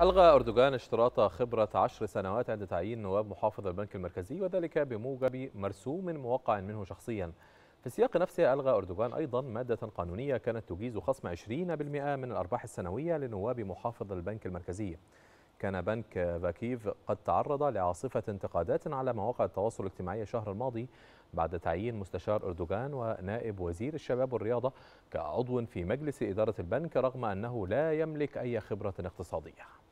ألغى أردوغان اشتراط خبرة عشر سنوات عند تعيين نواب محافظ البنك المركزي وذلك بموجب مرسوم موقع منه شخصيا في السياق نفسه ألغى أردوغان أيضا مادة قانونية كانت تجيز خصم 20% من الأرباح السنوية لنواب محافظ البنك المركزي كان بنك فاكيف قد تعرض لعاصفة انتقادات على مواقع التواصل الاجتماعي الشهر الماضي بعد تعيين مستشار أردوغان ونائب وزير الشباب والرياضة كعضو في مجلس إدارة البنك رغم أنه لا يملك أي خبرة اقتصادية